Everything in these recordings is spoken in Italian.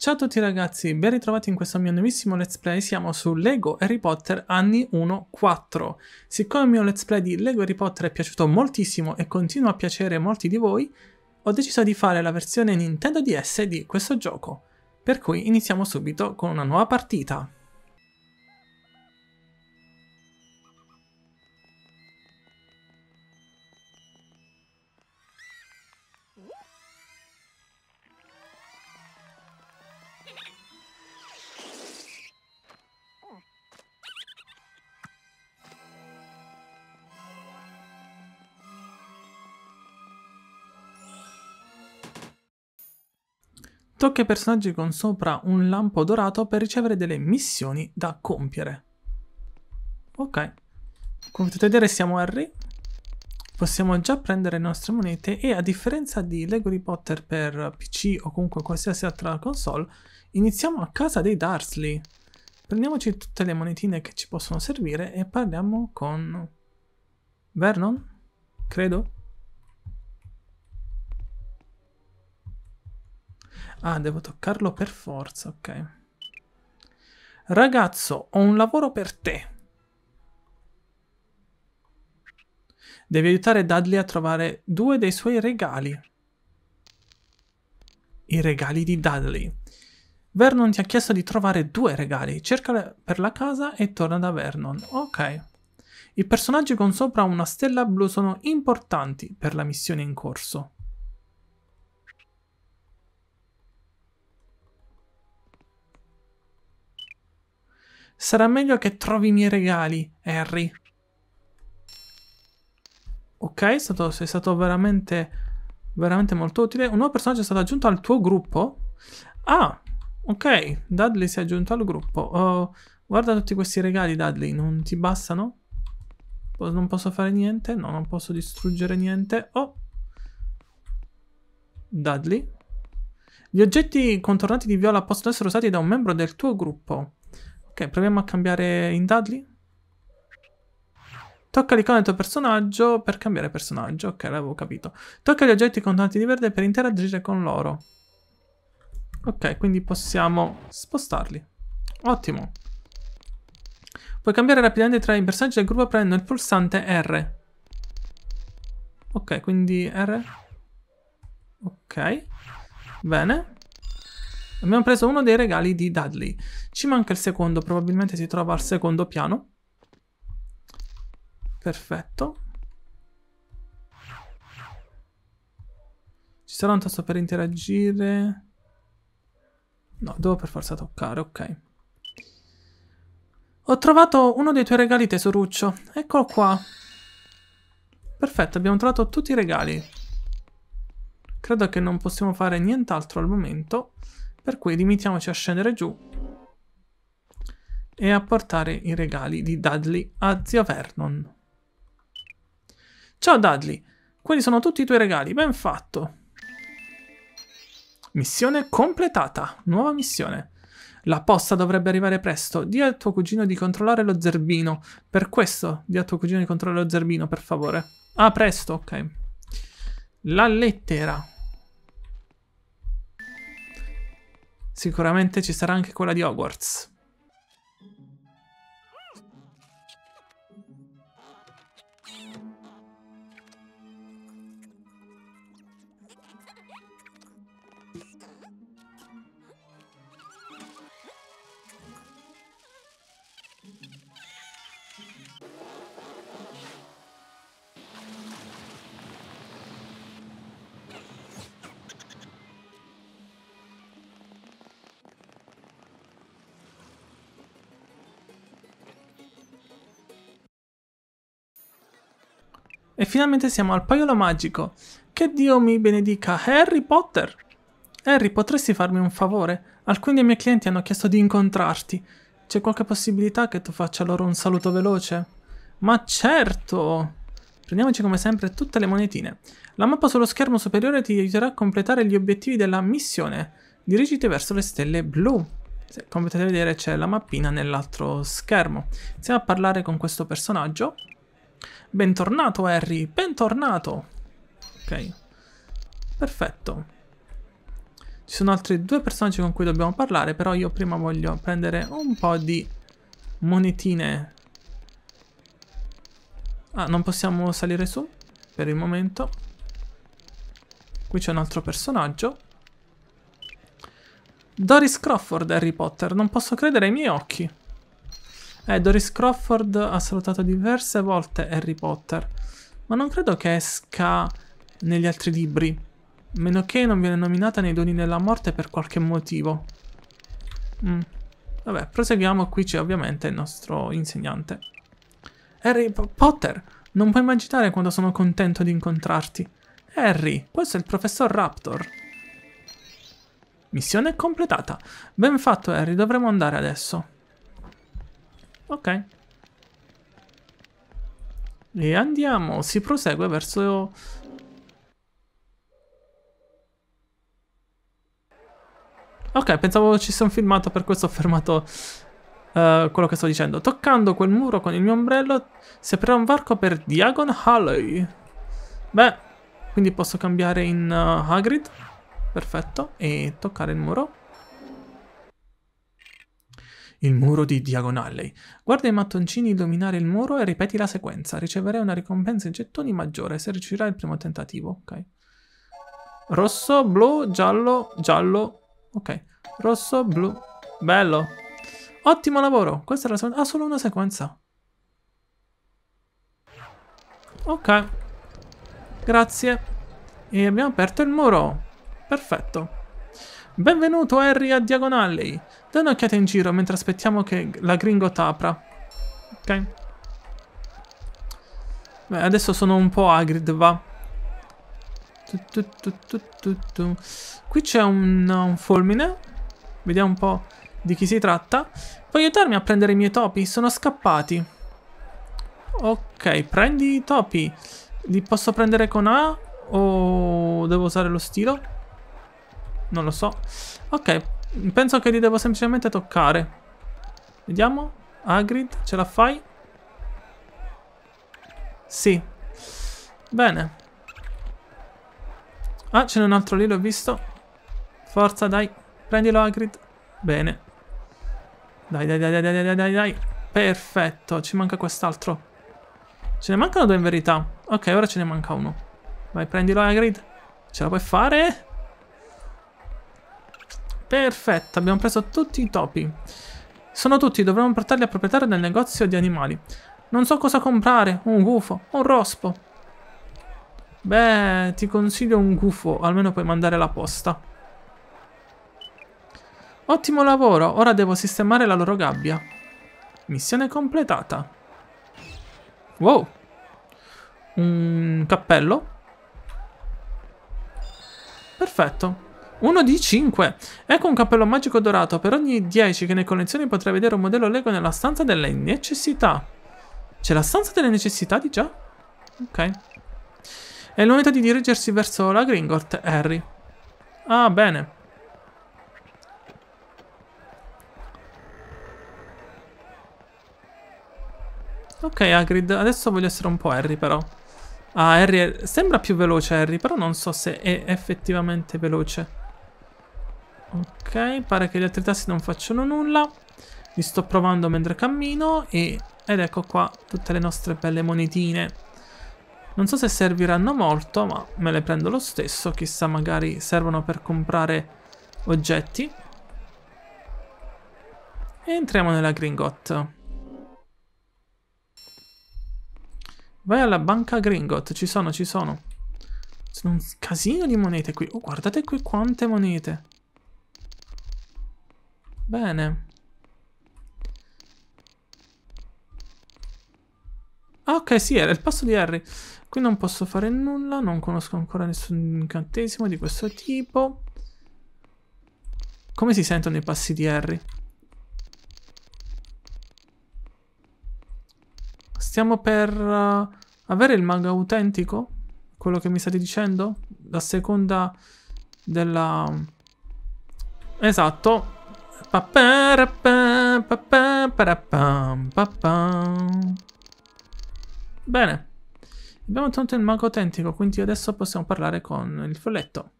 Ciao a tutti ragazzi, ben ritrovati in questo mio nuovissimo let's play, siamo su LEGO Harry Potter anni 1-4. Siccome il mio let's play di LEGO Harry Potter è piaciuto moltissimo e continua a piacere a molti di voi, ho deciso di fare la versione Nintendo DS di questo gioco. Per cui iniziamo subito con una nuova partita. Tocca ai personaggi con sopra un lampo dorato per ricevere delle missioni da compiere. Ok. Come potete vedere siamo Harry. Possiamo già prendere le nostre monete e a differenza di Lego Harry Potter per PC o comunque qualsiasi altra console, iniziamo a casa dei Darsley. Prendiamoci tutte le monetine che ci possono servire e parliamo con... Vernon? Credo? Ah, devo toccarlo per forza, ok. Ragazzo, ho un lavoro per te. Devi aiutare Dudley a trovare due dei suoi regali. I regali di Dudley. Vernon ti ha chiesto di trovare due regali. Cerca per la casa e torna da Vernon. Ok. I personaggi con sopra una stella blu sono importanti per la missione in corso. Sarà meglio che trovi i miei regali, Harry. Ok, è stato, sei stato veramente, veramente molto utile. Un nuovo personaggio è stato aggiunto al tuo gruppo. Ah, ok, Dudley si è aggiunto al gruppo. Oh, guarda tutti questi regali, Dudley, non ti bastano? Non posso fare niente? No, non posso distruggere niente. Oh, Dudley. Gli oggetti contornati di viola possono essere usati da un membro del tuo gruppo. Ok, proviamo a cambiare in Dudley. Tocca l'icona del tuo personaggio per cambiare personaggio. Ok, l'avevo capito. Tocca gli oggetti contanti di verde per interagire con loro. Ok, quindi possiamo spostarli. Ottimo. Puoi cambiare rapidamente tra i personaggi del gruppo prendendo il pulsante R. Ok, quindi R. Ok. Bene. Abbiamo preso uno dei regali di Dudley. Ci manca il secondo, probabilmente si trova al secondo piano. Perfetto. Ci sarà un tasto per interagire? No, devo per forza toccare, ok. Ho trovato uno dei tuoi regali, tesoruccio. Eccolo qua. Perfetto, abbiamo trovato tutti i regali. Credo che non possiamo fare nient'altro al momento. Per cui limitiamoci a scendere giù e a portare i regali di Dudley a zia Vernon. Ciao Dudley, quelli sono tutti i tuoi regali, ben fatto. Missione completata, nuova missione. La posta dovrebbe arrivare presto. Di al tuo cugino di controllare lo zerbino. Per questo, di al tuo cugino di controllare lo zerbino, per favore. Ah, presto, ok. La lettera. Sicuramente ci sarà anche quella di Hogwarts. E finalmente siamo al paiolo magico. Che Dio mi benedica, Harry Potter! Harry, potresti farmi un favore? Alcuni dei miei clienti hanno chiesto di incontrarti. C'è qualche possibilità che tu faccia loro un saluto veloce? Ma certo! Prendiamoci come sempre tutte le monetine. La mappa sullo schermo superiore ti aiuterà a completare gli obiettivi della missione. Dirigiti verso le stelle blu. Se, come potete vedere c'è la mappina nell'altro schermo. Iniziamo a parlare con questo personaggio. Bentornato Harry, bentornato! Ok, perfetto. Ci sono altri due personaggi con cui dobbiamo parlare, però io prima voglio prendere un po' di monetine. Ah, non possiamo salire su per il momento. Qui c'è un altro personaggio. Doris Crawford, Harry Potter, non posso credere ai miei occhi. Eh, Doris Crawford ha salutato diverse volte Harry Potter, ma non credo che esca negli altri libri, meno che non viene nominata nei Doni della Morte per qualche motivo. Mm. Vabbè, proseguiamo, qui c'è ovviamente il nostro insegnante. Harry P Potter, non puoi immaginare quanto sono contento di incontrarti. Harry, questo è il professor Raptor. Missione completata. Ben fatto, Harry, dovremo andare adesso. Ok. E andiamo, si prosegue verso... Ok, pensavo ci sia un filmato, per questo ho fermato uh, quello che sto dicendo. Toccando quel muro con il mio ombrello si aprirà un varco per Diagon Alley. Beh, quindi posso cambiare in uh, Hagrid. Perfetto. E toccare il muro il muro di Diagonalley. Guarda i mattoncini illuminare il muro e ripeti la sequenza. Riceverai una ricompensa in gettoni maggiore se riuscirai il primo tentativo. Ok. Rosso, blu, giallo, giallo. Ok. Rosso, blu. Bello. Ottimo lavoro. Questa è la sequenza. Ah, solo una sequenza. Ok. Grazie. E abbiamo aperto il muro. Perfetto. Benvenuto Harry a Diagonalley. Dai un'occhiata in giro mentre aspettiamo che la Gringot apra. Ok. Beh, adesso sono un po' agrid, va. Tu, tu, tu, Qui c'è un, un, fulmine. Vediamo un po' di chi si tratta. Puoi aiutarmi a prendere i miei topi? Sono scappati. Ok, prendi i topi. Li posso prendere con A o devo usare lo stilo? Non lo so. Ok, penso che li devo semplicemente toccare. Vediamo. Agrid, ce la fai? Sì. Bene. Ah, ce n'è un altro lì, l'ho visto. Forza, dai. Prendilo, Agrid. Bene. Dai, dai, dai, dai, dai, dai, dai, Perfetto, ci manca quest'altro. Ce ne mancano due in verità. Ok, ora ce ne manca uno. Vai, prendilo, Agrid. Ce la puoi fare? Perfetto, abbiamo preso tutti i topi. Sono tutti, dovremmo portarli al proprietario del negozio di animali. Non so cosa comprare, un gufo, un rospo. Beh, ti consiglio un gufo, almeno puoi mandare la posta. Ottimo lavoro, ora devo sistemare la loro gabbia. Missione completata. Wow. Un cappello. Perfetto. 1 di 5. Ecco un cappello magico dorato. Per ogni 10 che ne collezioni potrai vedere un modello Lego nella stanza delle necessità. C'è la stanza delle necessità di già? Ok. È il momento di dirigersi verso la Gringot, Harry. Ah, bene. Ok, Hagrid, adesso voglio essere un po' Harry, però. Ah, Harry è... sembra più veloce, Harry, però non so se è effettivamente veloce. Ok, pare che gli altri tasti non facciano nulla. Li sto provando mentre cammino e... Ed ecco qua tutte le nostre belle monetine. Non so se serviranno molto, ma me le prendo lo stesso. Chissà, magari servono per comprare oggetti. E entriamo nella Gringot. Vai alla banca Gringot. Ci sono, ci sono. Sono un casino di monete qui. Oh, guardate qui quante monete. Bene. Ah, ok, sì, era il passo di Harry. Qui non posso fare nulla, non conosco ancora nessun incantesimo di questo tipo. Come si sentono i passi di Harry? Stiamo per uh, avere il manga autentico? Quello che mi state dicendo? La seconda della... Esatto, Bene. Abbiamo ottenuto il mago autentico, quindi adesso possiamo parlare con il folletto.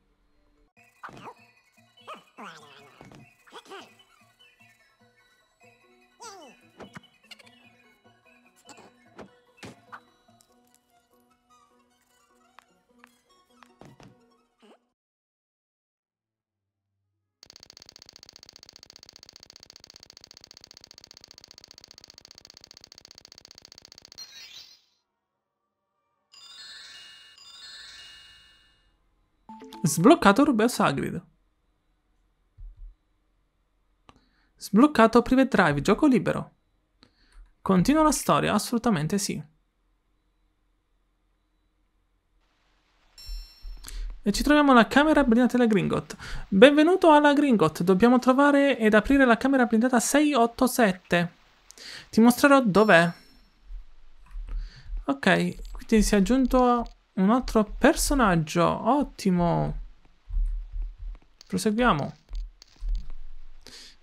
Sbloccato Rubeus Hagrid. Sbloccato Private Drive, gioco libero. Continua la storia? Assolutamente sì. E ci troviamo alla camera blindata della Gringot. Benvenuto alla Gringot, dobbiamo trovare ed aprire la camera blindata 687. Ti mostrerò dov'è. Ok, quindi si è aggiunto un altro personaggio. Ottimo. Proseguiamo.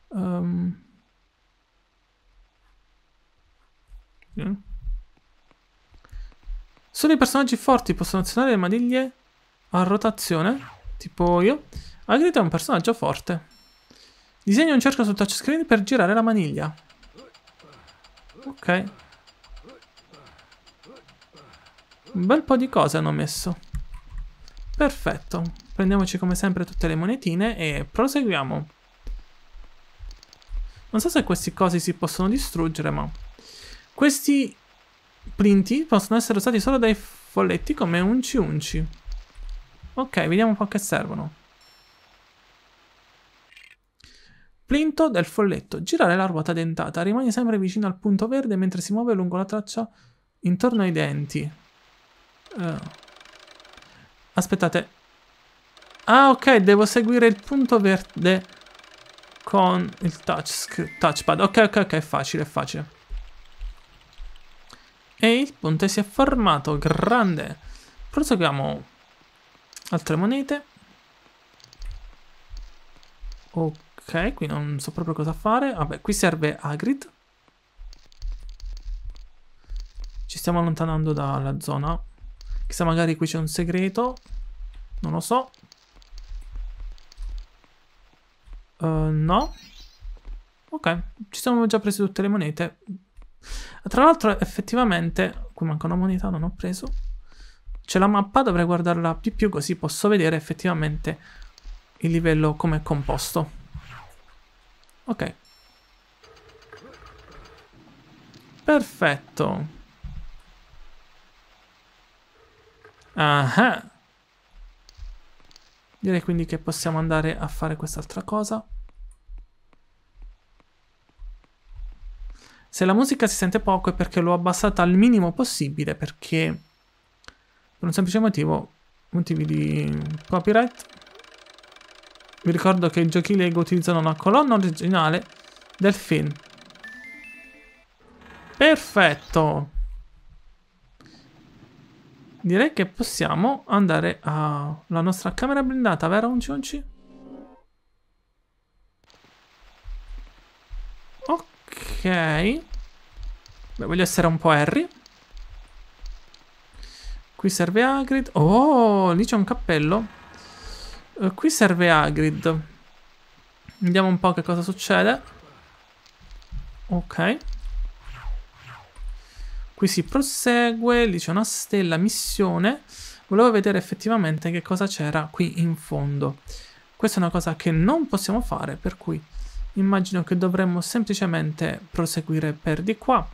Um. Solo i personaggi forti possono azionare le maniglie a rotazione, tipo io. Agrid è un personaggio forte. Disegna un cerchio sul touchscreen per girare la maniglia. Ok. Un bel po' di cose hanno messo. Perfetto. Prendiamoci come sempre tutte le monetine e proseguiamo. Non so se questi cosi si possono distruggere, ma... Questi plinti possono essere usati solo dai folletti come unci unci. Ok, vediamo un po' che servono. Plinto del folletto. Girare la ruota dentata. Rimani sempre vicino al punto verde mentre si muove lungo la traccia intorno ai denti. Uh. Aspettate. Ah, ok, devo seguire il punto verde con il touch, touchpad. Ok, ok, ok, è facile, è facile. E il ponte si è formato, grande. Proseguiamo altre monete. Ok, qui non so proprio cosa fare. Vabbè, qui serve Agrid. Ci stiamo allontanando dalla zona Chissà magari qui c'è un segreto. Non lo so. Uh, no. Ok, ci siamo già presi tutte le monete. Tra l'altro, effettivamente, qui manca una moneta, non ho preso. C'è la mappa, dovrei guardarla di più così posso vedere effettivamente il livello come è composto. Ok. Perfetto. Ah eh. Direi quindi che possiamo andare a fare quest'altra cosa. Se la musica si sente poco è perché l'ho abbassata al minimo possibile, perché per un semplice motivo, motivi di copyright. Vi ricordo che i giochi Lego utilizzano una colonna originale del film. Perfetto! direi che possiamo andare alla nostra camera blindata, vero Uncionci? Ok. Beh, voglio essere un po' Harry. Qui serve Agrid. Oh, lì c'è un cappello. Uh, qui serve Agrid. Vediamo un po' che cosa succede. Ok. Qui si prosegue, lì c'è una stella, missione. Volevo vedere effettivamente che cosa c'era qui in fondo. Questa è una cosa che non possiamo fare, per cui immagino che dovremmo semplicemente proseguire per di qua.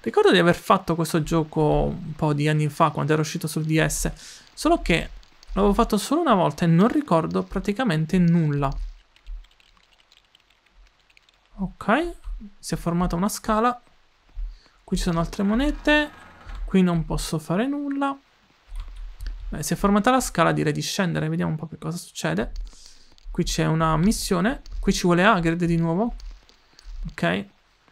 Ricordo di aver fatto questo gioco un po' di anni fa, quando era uscito sul DS, solo che l'avevo fatto solo una volta e non ricordo praticamente nulla. Ok, si è formata una scala. Qui ci sono altre monete. Qui non posso fare nulla. Beh, si è formata la scala, direi di scendere. Vediamo un po' che cosa succede. Qui c'è una missione. Qui ci vuole Agred di nuovo. Ok.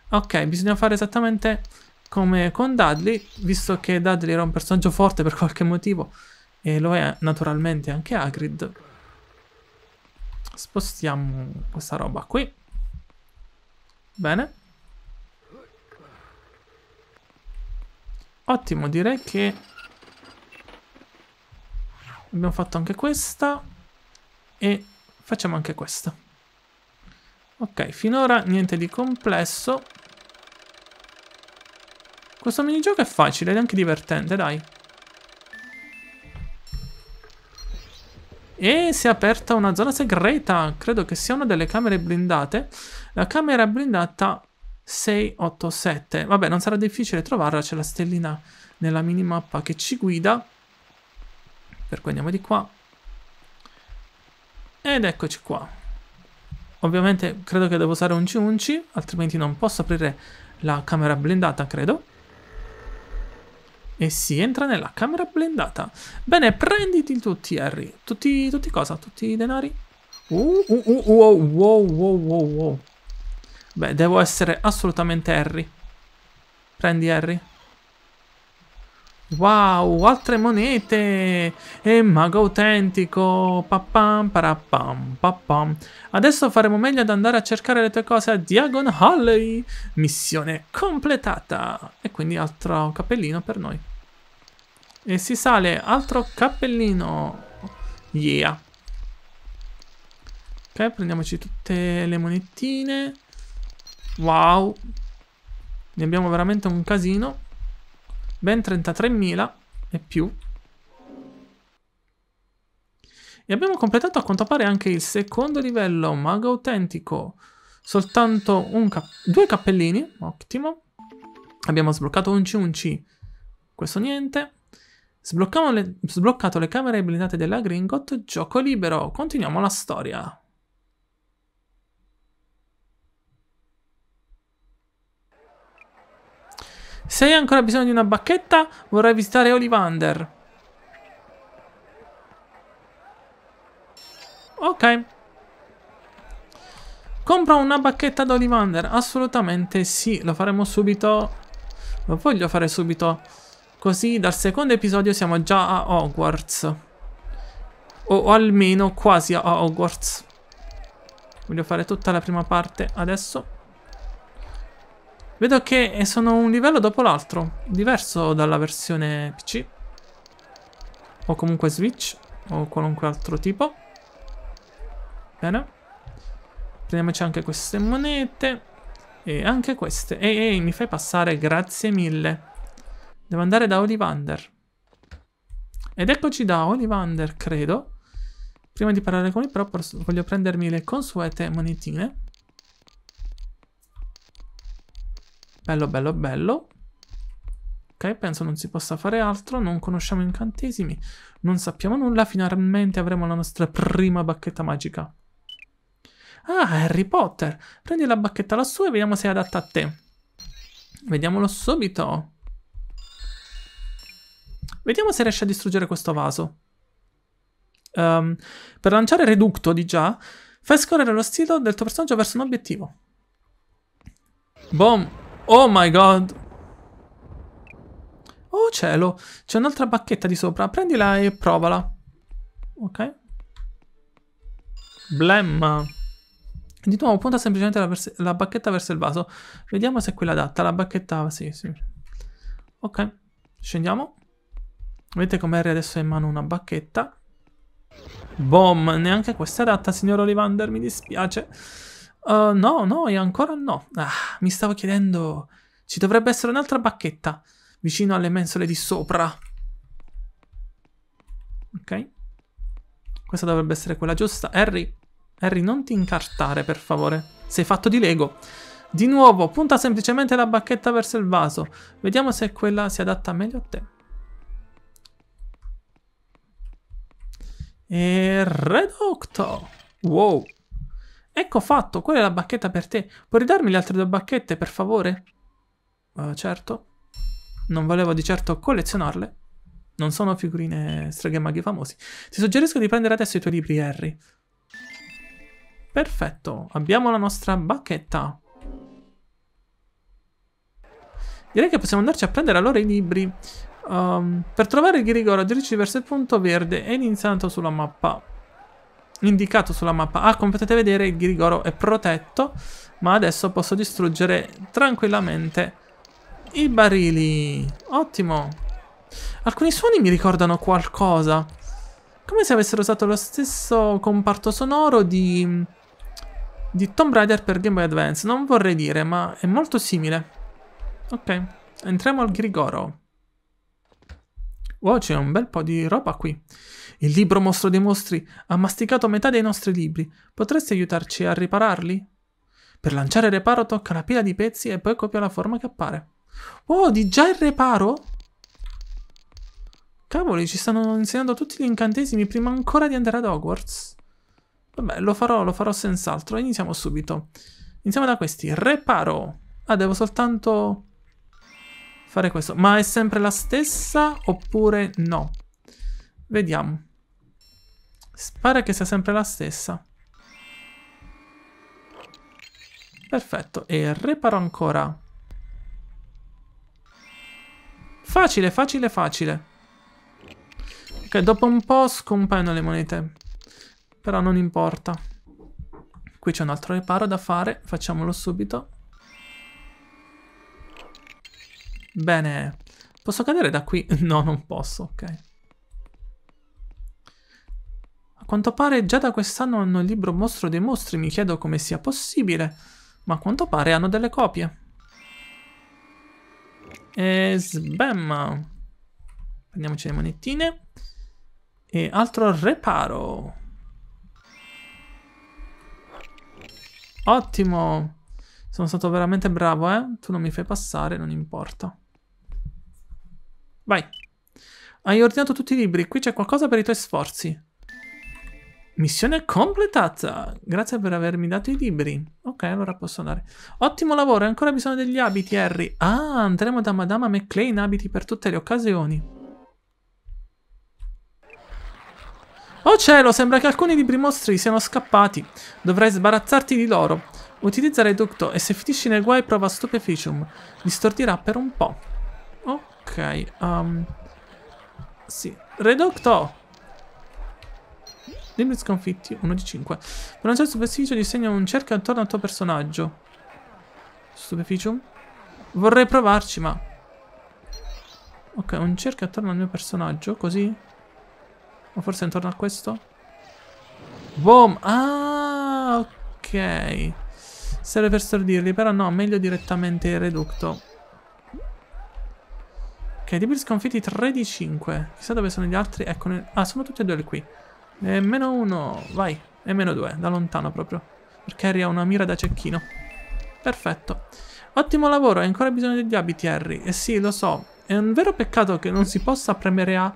Ok, bisogna fare esattamente come con Dudley. Visto che Dudley era un personaggio forte per qualche motivo. E lo è naturalmente anche Agrid. Spostiamo questa roba qui. Bene. Ottimo, direi che abbiamo fatto anche questa e facciamo anche questa. Ok, finora niente di complesso. Questo minigioco è facile ed anche divertente, dai. E si è aperta una zona segreta. Credo che sia una delle camere blindate. La camera blindata 687. Vabbè, non sarà difficile trovarla, c'è la stellina nella minimappa che ci guida. Per cui andiamo di qua. Ed eccoci qua. Ovviamente credo che devo usare un C11, altrimenti non posso aprire la camera blindata, credo. E si entra nella camera blindata. Bene, prenditi tutti, Harry. Tutti, tutti cosa? Tutti i denari? Uh, uh, uh, uh wow, wow, wow, wow. Beh, devo essere assolutamente Harry. Prendi Harry. Wow, altre monete! E mago autentico! Papam, parapam, papam. Adesso faremo meglio ad andare a cercare le tue cose a Diagon Alley. Missione completata! E quindi altro cappellino per noi. E si sale, altro cappellino. Yeah. Ok, prendiamoci tutte le monettine. Wow. Ne abbiamo veramente un casino. Ben 33.000 e più. E abbiamo completato a quanto pare anche il secondo livello, mago autentico. Soltanto ca due cappellini, ottimo. Abbiamo sbloccato un unci, questo niente. Le, sbloccato le camere abilitate della Gringot, gioco libero. Continuiamo la storia. Se hai ancora bisogno di una bacchetta, vorrei visitare Olivander. Ok. Compro una bacchetta ad Olivander. Assolutamente sì, lo faremo subito. Lo voglio fare subito. Così dal secondo episodio siamo già a Hogwarts. O, o almeno quasi a Hogwarts. Voglio fare tutta la prima parte adesso. Vedo che sono un livello dopo l'altro, diverso dalla versione PC. O comunque Switch, o qualunque altro tipo. Bene. Prendiamoci anche queste monete. E anche queste. Ehi, ehi, mi fai passare, grazie mille. Devo andare da Olivander. Ed eccoci da Olivander, credo. Prima di parlare con lui, però, voglio prendermi le consuete monetine. Bello, bello, bello. Ok, penso non si possa fare altro, non conosciamo incantesimi, non sappiamo nulla, finalmente avremo la nostra prima bacchetta magica. Ah, Harry Potter! Prendi la bacchetta lassù e vediamo se è adatta a te. Vediamolo subito. Vediamo se riesce a distruggere questo vaso. Um, per lanciare Reducto di già, fai scorrere lo stilo del tuo personaggio verso un obiettivo. Boom! Oh my god! Oh cielo, c'è un'altra bacchetta di sopra. Prendila e provala. Ok. Blemma. Di nuovo punta semplicemente la, la, bacchetta verso il vaso. Vediamo se è quella adatta. La bacchetta, sì, sì. Ok, scendiamo. Vedete come com'è adesso ha in mano una bacchetta. Boom, neanche questa è adatta, signor Olivander, mi dispiace. Uh, no, no, e ancora no. Ah, mi stavo chiedendo... Ci dovrebbe essere un'altra bacchetta vicino alle mensole di sopra. Ok. Questa dovrebbe essere quella giusta. Harry, Harry, non ti incartare, per favore. Sei fatto di Lego. Di nuovo, punta semplicemente la bacchetta verso il vaso. Vediamo se quella si adatta meglio a te. E Octo. Wow. Ecco fatto, quella è la bacchetta per te. Puoi ridarmi le altre due bacchette, per favore? Uh, certo. Non volevo di certo collezionarle. Non sono figurine streghe maghi famosi. Ti suggerisco di prendere adesso i tuoi libri, Harry. Perfetto, abbiamo la nostra bacchetta. Direi che possiamo andarci a prendere allora i libri. Um, per trovare il Grigoro, dirici verso il punto verde e iniziato sulla mappa indicato sulla mappa. Ah, come potete vedere il Grigoro è protetto, ma adesso posso distruggere tranquillamente i barili. Ottimo. Alcuni suoni mi ricordano qualcosa. Come se avessero usato lo stesso comparto sonoro di, di Tomb Raider per Game Boy Advance. Non vorrei dire, ma è molto simile. Ok, entriamo al Grigoro. Wow, c'è un bel po' di roba qui. Il libro mostro dei mostri ha masticato metà dei nostri libri. Potresti aiutarci a ripararli? Per lanciare il reparo tocca la pila di pezzi e poi copia la forma che appare. Oh, di già il reparo? Cavoli, ci stanno insegnando tutti gli incantesimi prima ancora di andare ad Hogwarts? Vabbè, lo farò, lo farò senz'altro. Iniziamo subito. Iniziamo da questi. Reparo. Ah, devo soltanto fare questo. Ma è sempre la stessa oppure no? Vediamo. Pare che sia sempre la stessa. Perfetto, e riparo ancora. Facile, facile, facile. Ok, dopo un po' scompaiono le monete. Però non importa. Qui c'è un altro riparo da fare, facciamolo subito. Bene. Posso cadere da qui? No, non posso, ok quanto pare già da quest'anno hanno il libro Mostro dei Mostri, mi chiedo come sia possibile, ma a quanto pare hanno delle copie. E sbam! Prendiamoci le monettine. E altro reparo. Ottimo! Sono stato veramente bravo, eh? Tu non mi fai passare, non importa. Vai! Hai ordinato tutti i libri, qui c'è qualcosa per i tuoi sforzi. Missione completata. Grazie per avermi dato i libri. Ok, allora posso andare. Ottimo lavoro, hai ancora bisogno degli abiti, Harry. Ah, andremo da Madama McLean, abiti per tutte le occasioni. Oh cielo, sembra che alcuni libri mostri siano scappati. Dovrai sbarazzarti di loro. Utilizza Reducto e se finisci nel guai prova Stupeficium. Li per un po'. Ok, um... Sì, Reducto! Libri sconfitti, 1 di 5. Per un certo prestigio disegna un cerchio attorno al tuo personaggio. Stupeficium. Vorrei provarci, ma... Ok, un cerchio attorno al mio personaggio, così? O forse intorno a questo? Boom! Ah, ok. Serve per stordirli, però no, meglio direttamente il reducto. Ok, libri sconfitti 3 di 5. Chissà dove sono gli altri. Eccone. Ah, sono tutti e due qui. E meno uno, vai. E meno due, da lontano proprio. Perché Harry ha una mira da cecchino. Perfetto. Ottimo lavoro, hai ancora bisogno degli abiti, Harry. Eh sì, lo so. È un vero peccato che non si possa premere A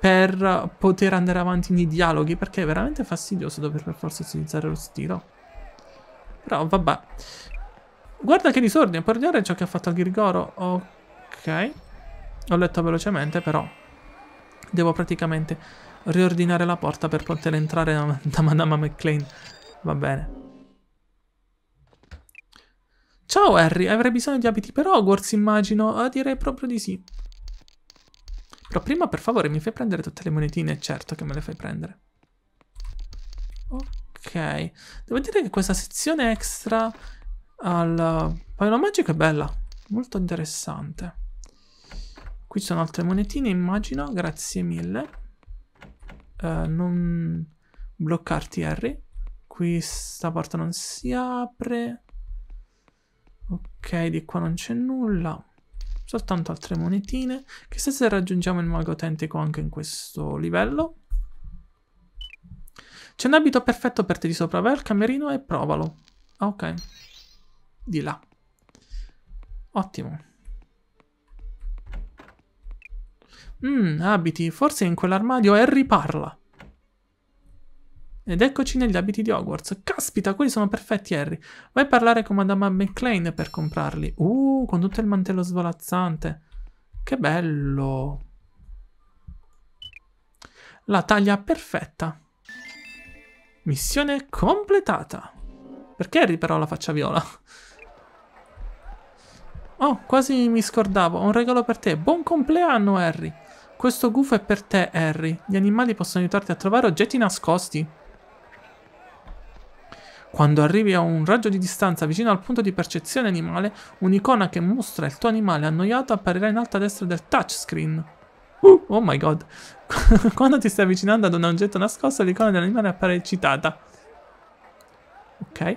per poter andare avanti nei dialoghi, perché è veramente fastidioso dover per forza utilizzare lo stilo. Però, vabbè. Guarda che disordine, puoi odiare ciò che ha fatto al Grigoro. Ok. Ho letto velocemente, però. Devo praticamente riordinare la porta per poter entrare da, da Madama McLean. Va bene. Ciao Harry, avrei bisogno di abiti per Hogwarts immagino? Eh, direi proprio di sì. Però prima per favore mi fai prendere tutte le monetine, certo che me le fai prendere. Ok, devo dire che questa sezione extra al paio magico è bella, molto interessante. Qui sono altre monetine, immagino. Grazie mille. Uh, non bloccarti, Harry. Qui sta porta non si apre. Ok, di qua non c'è nulla. Soltanto altre monetine. Chissà se raggiungiamo il mago autentico anche in questo livello. C'è un abito perfetto per te di sopra. Vai al camerino e provalo. Ah, ok. Di là. Ottimo. Mmm, abiti. Forse in quell'armadio Harry parla. Ed eccoci negli abiti di Hogwarts. Caspita, quelli sono perfetti, Harry. Vai a parlare con Madame McLean per comprarli. Uh, con tutto il mantello svolazzante. Che bello. La taglia perfetta. Missione completata. Perché Harry però la faccia viola? Oh, quasi mi scordavo. Ho Un regalo per te. Buon compleanno, Harry. Questo gufo è per te, Harry. Gli animali possono aiutarti a trovare oggetti nascosti. Quando arrivi a un raggio di distanza vicino al punto di percezione animale, un'icona che mostra il tuo animale annoiato apparirà in alto a destra del touchscreen. Uh, oh my god. Quando ti stai avvicinando ad un oggetto nascosto, l'icona dell'animale appare eccitata. Ok.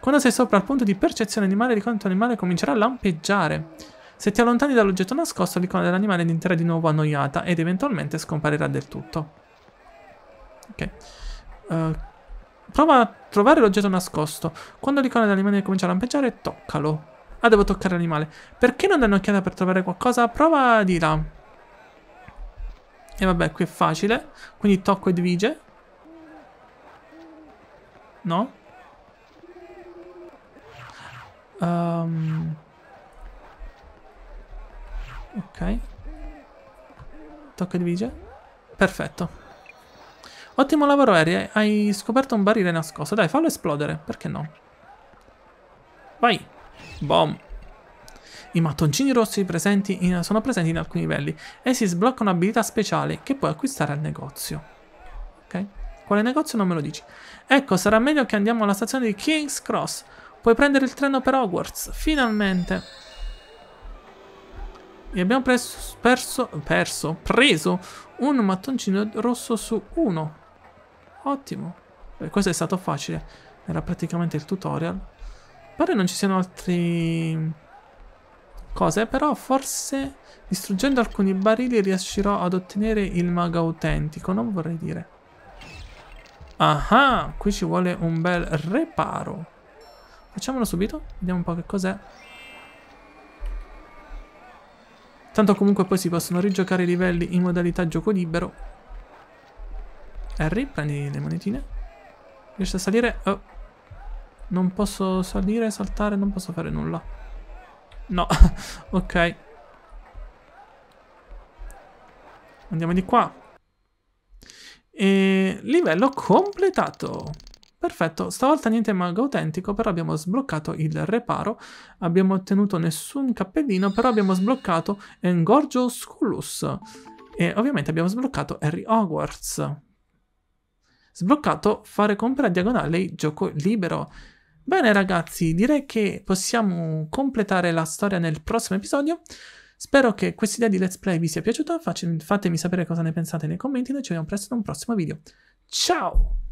Quando sei sopra il punto di percezione animale, l'icona del tuo animale comincerà a lampeggiare. Se ti allontani dall'oggetto nascosto, l'icona dell'animale diventerà di nuovo annoiata ed eventualmente scomparirà del tutto. Ok. Uh, prova a trovare l'oggetto nascosto. Quando l'icona dell'animale comincia a lampeggiare, toccalo. Ah, devo toccare l'animale. Perché non dai un'occhiata per trovare qualcosa? Prova di là. E vabbè, qui è facile. Quindi tocco Edvige. No? Um, Ok. Tocca di vige. Perfetto. Ottimo lavoro, Harry. Hai scoperto un barile nascosto. Dai, fallo esplodere. Perché no? Vai. Bom. I mattoncini rossi presenti in, sono presenti in alcuni livelli e si sbloccano abilità speciali che puoi acquistare al negozio. Ok? Quale negozio non me lo dici? Ecco, sarà meglio che andiamo alla stazione di King's Cross. Puoi prendere il treno per Hogwarts, finalmente. E abbiamo preso, perso, perso, preso un mattoncino rosso su uno. Ottimo. Beh, questo è stato facile. Era praticamente il tutorial. Pare non ci siano altre cose, però forse distruggendo alcuni barili riuscirò ad ottenere il mago autentico, non vorrei dire. Ah, qui ci vuole un bel reparo. Facciamolo subito, vediamo un po' che cos'è. Tanto comunque poi si possono rigiocare i livelli in modalità gioco libero. Harry, prendi le monetine. Riesci a salire? Oh. Non posso salire, saltare, non posso fare nulla. No, ok. Andiamo di qua. E livello completato. Perfetto, stavolta niente mago autentico, però abbiamo sbloccato il reparo, abbiamo ottenuto nessun cappellino, però abbiamo sbloccato Engorgio Scullus e ovviamente abbiamo sbloccato Harry Hogwarts. Sbloccato fare compra diagonale gioco libero. Bene ragazzi, direi che possiamo completare la storia nel prossimo episodio. Spero che questa idea di Let's Play vi sia piaciuta, fatemi sapere cosa ne pensate nei commenti, noi ci vediamo presto in un prossimo video. Ciao!